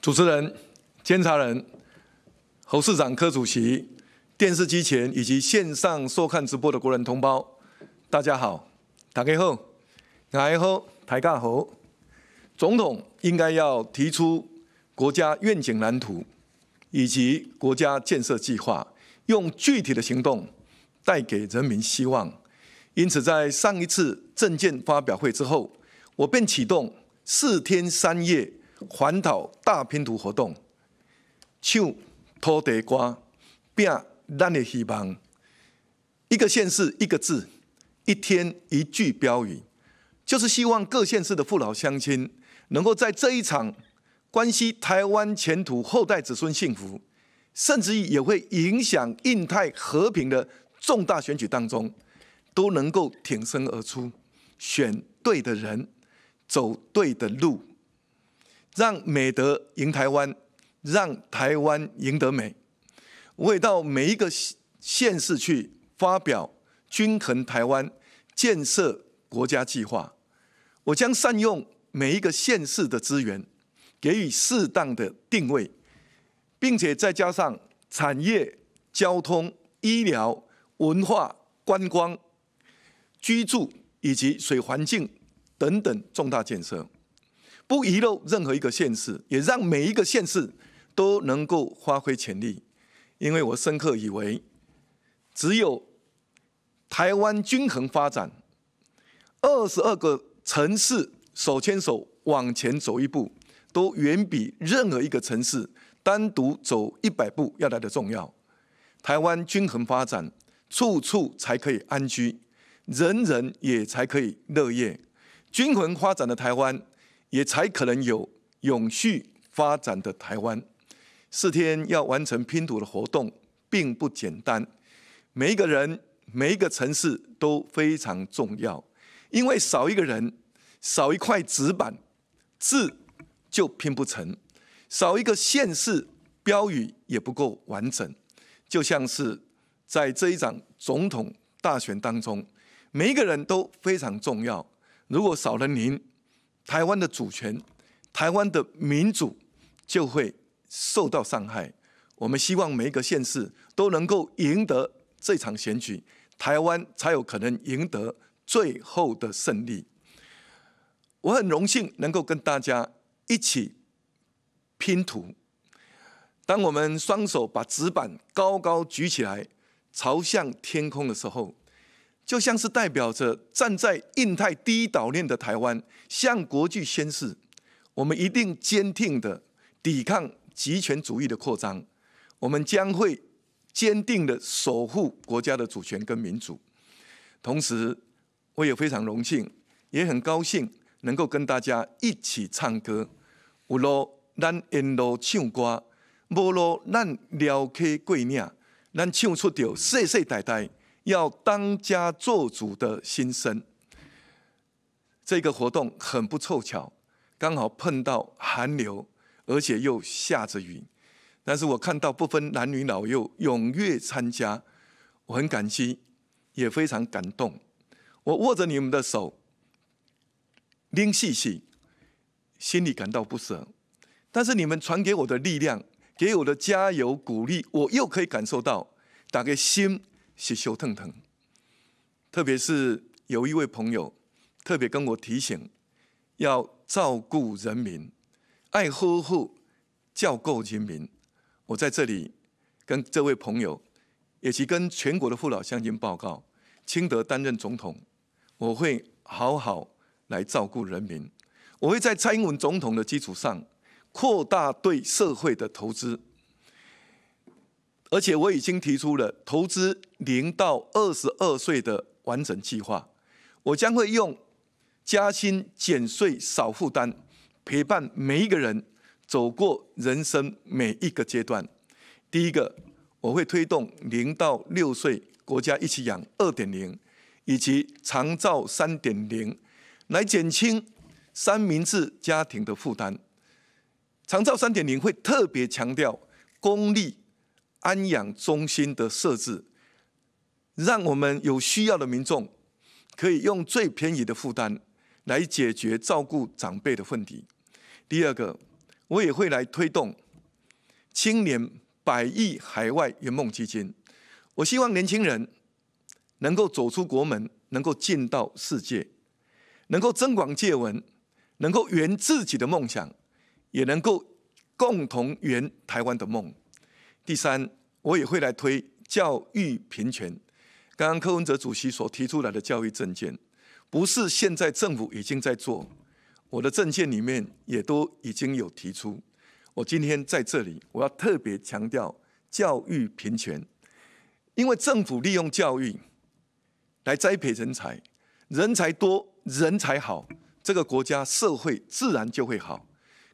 主持人、监察人、侯市长、柯主席、电视机前以及线上收看直播的国人同胞，大家好，打开后，大后好，台下好。总统应该要提出国家愿景蓝图以及国家建设计划，用具体的行动带给人民希望。因此，在上一次政见发表会之后，我便启动四天三夜。环岛大拼图活动，唱土地瓜饼，咱的希望。一个县市一个字，一天一句标语，就是希望各县市的父老乡亲，能够在这一场关系台湾前途、后代子孙幸福，甚至也会影响印太和平的重大选举当中，都能够挺身而出，选对的人，走对的路。让美德赢台湾，让台湾赢得美。我也到每一个县市去发表均衡台湾建设国家计划。我将善用每一个县市的资源，给予适当的定位，并且再加上产业、交通、医疗、文化、观光、居住以及水环境等等重大建设。不遗漏任何一个县市，也让每一个县市都能够发挥潜力。因为我深刻以为，只有台湾均衡发展，二十二个城市手牵手往前走一步，都远比任何一个城市单独走一百步要来的重要。台湾均衡发展，处处才可以安居，人人也才可以乐业。均衡发展的台湾。也才可能有永续发展的台湾。四天要完成拼图的活动，并不简单，每一个人、每一个城市都非常重要，因为少一个人、少一块纸板，字就拼不成；少一个县市标语也不够完整。就像是在这一场总统大选当中，每一个人都非常重要，如果少了您。台湾的主权，台湾的民主就会受到伤害。我们希望每一个县市都能够赢得这场选举，台湾才有可能赢得最后的胜利。我很荣幸能够跟大家一起拼图。当我们双手把纸板高高举起来，朝向天空的时候。就像是代表着站在印太第一岛链的台湾，向国际宣示：我们一定坚定的抵抗极权主义的扩张，我们将会坚定的守护国家的主权跟民主。同时，我也非常荣幸，也很高兴能够跟大家一起唱歌。有路咱沿路唱歌，无路咱聊天过命，咱唱出著世世代代。要当家做主的心声，这个活动很不凑巧，刚好碰到寒流，而且又下着雨。但是我看到不分男女老幼踊跃参加，我很感激，也非常感动。我握着你们的手，拎细细，心里感到不舍。但是你们传给我的力量，给我的加油鼓励，我又可以感受到，打个心。是羞腾腾，特别是有一位朋友特别跟我提醒，要照顾人民、爱呵护、教构人民。我在这里跟这位朋友，也去跟全国的父老乡亲报告：，清德担任总统，我会好好来照顾人民，我会在蔡英文总统的基础上扩大对社会的投资。而且我已经提出了投资零到二十二岁的完整计划，我将会用加薪、减税、少负担，陪伴每一个人走过人生每一个阶段。第一个，我会推动零到六岁国家一起养二点零，以及长照三点零，来减轻三明治家庭的负担。长照三点零会特别强调公立。安养中心的设置，让我们有需要的民众可以用最便宜的负担来解决照顾长辈的问题。第二个，我也会来推动青年百亿海外圆梦基金。我希望年轻人能够走出国门，能够进到世界，能够增广见闻，能够圆自己的梦想，也能够共同圆台湾的梦。第三，我也会来推教育平权。刚刚柯文哲主席所提出来的教育政见，不是现在政府已经在做，我的政见里面也都已经有提出。我今天在这里，我要特别强调教育平权，因为政府利用教育来栽培人才，人才多、人才好，这个国家社会自然就会好，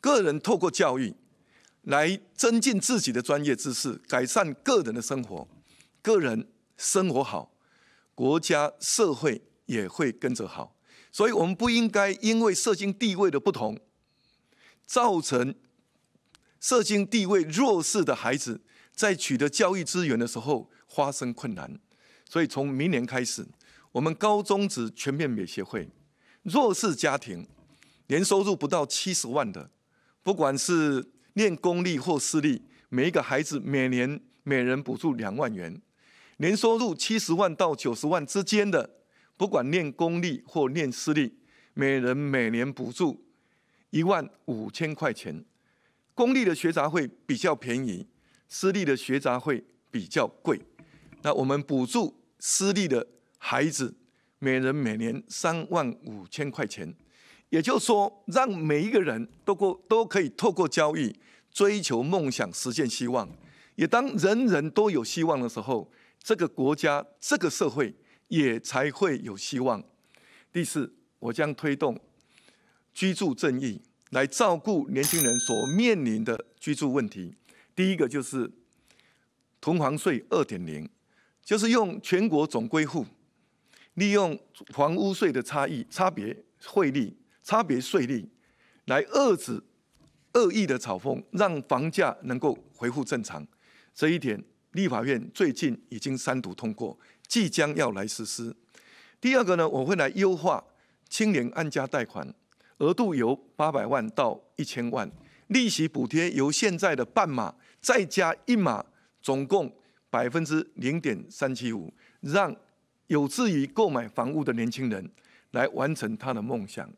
个人透过教育。来增进自己的专业知识，改善个人的生活，个人生活好，国家社会也会跟着好。所以，我们不应该因为社经地位的不同，造成社经地位弱势的孩子在取得教育资源的时候发生困难。所以，从明年开始，我们高中职全面免学费，弱势家庭年收入不到七十万的，不管是念公立或私立，每一个孩子每年每人补助两万元；年收入七十万到九十万之间的，不管念公立或念私立，每人每年补助一万五千块钱。公立的学杂费比较便宜，私立的学杂费比较贵。那我们补助私立的孩子，每人每年三万五千块钱。也就是说，让每一个人都过都可以透过交易追求梦想、实现希望。也当人人都有希望的时候，这个国家、这个社会也才会有希望。第四，我将推动居住正义，来照顾年轻人所面临的居住问题。第一个就是同房税二点零，就是用全国总归户利用房屋税的差异、差别汇率。差别税率，来遏制恶意的炒风，让房价能够恢复正常。这一点，立法院最近已经三读通过，即将要来实施。第二个呢，我会来优化青年安家贷款额度，由八百万到一千万，利息补贴由现在的半码再加一码，总共百分之零点三七五，让有志于购买房屋的年轻人来完成他的梦想。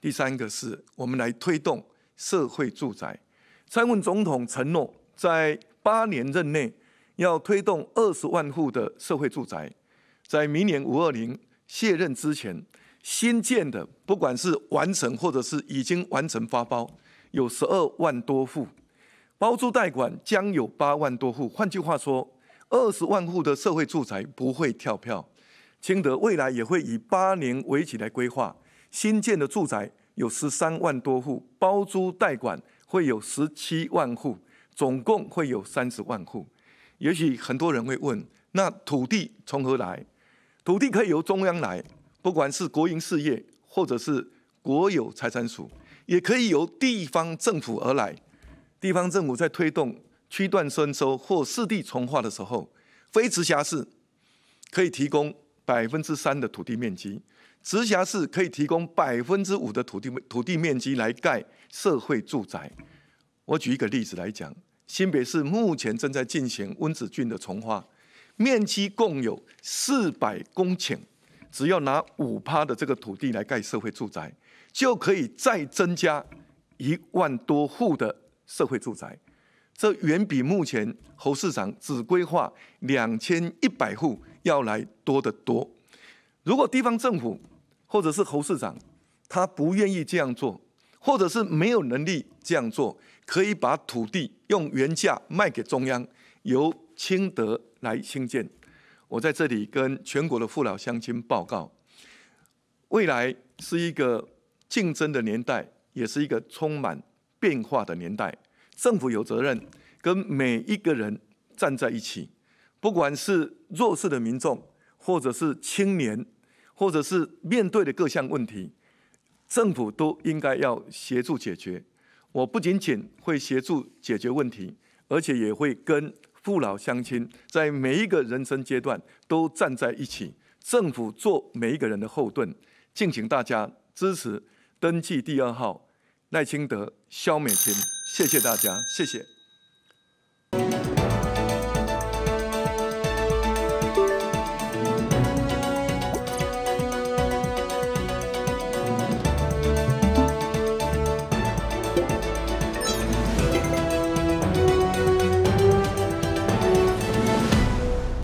第三个是我们来推动社会住宅。蔡文总统承诺在八年任内要推动二十万户的社会住宅，在明年五二零卸任之前，新建的不管是完成或者是已经完成发包，有十二万多户，包租代管将有八万多户。换句话说，二十万户的社会住宅不会跳票。青德未来也会以八年为起来规划。新建的住宅有十三万多户，包租代管会有十七万户，总共会有三十万户。也许很多人会问，那土地从何来？土地可以由中央来，不管是国营事业或者是国有财产署，也可以由地方政府而来。地方政府在推动区段征收或四地重划的时候，非直辖市可以提供百分之三的土地面积。直辖市可以提供百分之五的土地土地面积来盖社会住宅。我举一个例子来讲，新北市目前正在进行温子俊的重化，面积共有四百公顷，只要拿五趴的这个土地来盖社会住宅，就可以再增加一万多户的社会住宅，这远比目前侯市长只规划两千一百户要来多得多。如果地方政府或者是侯市长，他不愿意这样做，或者是没有能力这样做，可以把土地用原价卖给中央，由清德来兴建。我在这里跟全国的父老乡亲报告，未来是一个竞争的年代，也是一个充满变化的年代。政府有责任跟每一个人站在一起，不管是弱势的民众，或者是青年。或者是面对的各项问题，政府都应该要协助解决。我不仅仅会协助解决问题，而且也会跟父老乡亲在每一个人生阶段都站在一起。政府做每一个人的后盾，敬请大家支持登记第二号赖清德、肖美琴。谢谢大家，谢谢。